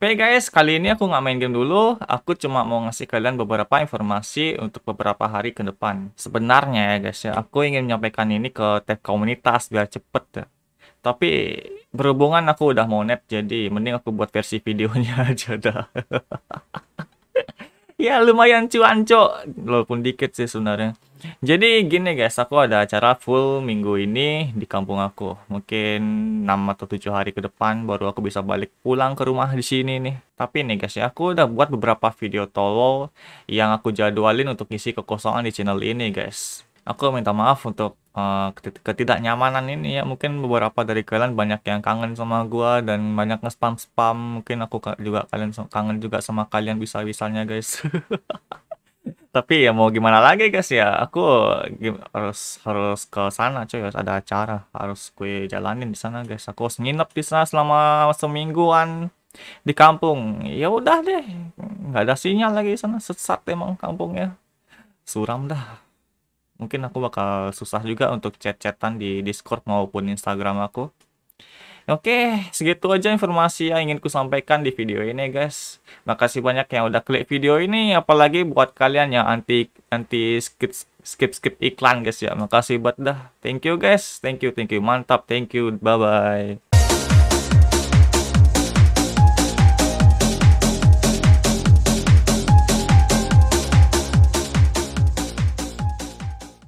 Oke guys, kali ini aku nggak main game dulu, aku cuma mau ngasih kalian beberapa informasi untuk beberapa hari ke depan. Sebenarnya ya guys ya, aku ingin menyampaikan ini ke tab komunitas biar cepet ya. Tapi berhubungan aku udah mau net, jadi mending aku buat versi videonya aja dah ya lumayan cuan cok walaupun dikit sih sebenarnya jadi gini guys aku ada acara full minggu ini di kampung aku mungkin 6 atau 7 hari ke depan baru aku bisa balik pulang ke rumah di sini nih tapi nih guys ya aku udah buat beberapa video tolol yang aku jadwalin untuk isi kekosongan di channel ini guys aku minta maaf untuk uh, ketidaknyamanan ini ya mungkin beberapa dari kalian banyak yang kangen sama gua dan banyak nge-spam spam mungkin aku juga kalian kangen juga sama kalian bisa-bisanya guys tapi ya mau gimana lagi guys ya aku harus harus ke sana cuy harus ada acara harus gue jalanin di sana guys aku harus nginep di sana selama semingguan di kampung ya udah deh nggak ada sinyal lagi di sana sesat emang kampungnya suram dah mungkin aku bakal susah juga untuk chat-chatan di Discord maupun Instagram aku. Oke, segitu aja informasi yang ingin ku sampaikan di video ini, guys. Makasih banyak yang udah klik video ini, apalagi buat kalian yang anti anti skip skip skip iklan, guys ya. Makasih buat dah. Thank you, guys. Thank you, thank you. Mantap. Thank you. Bye bye.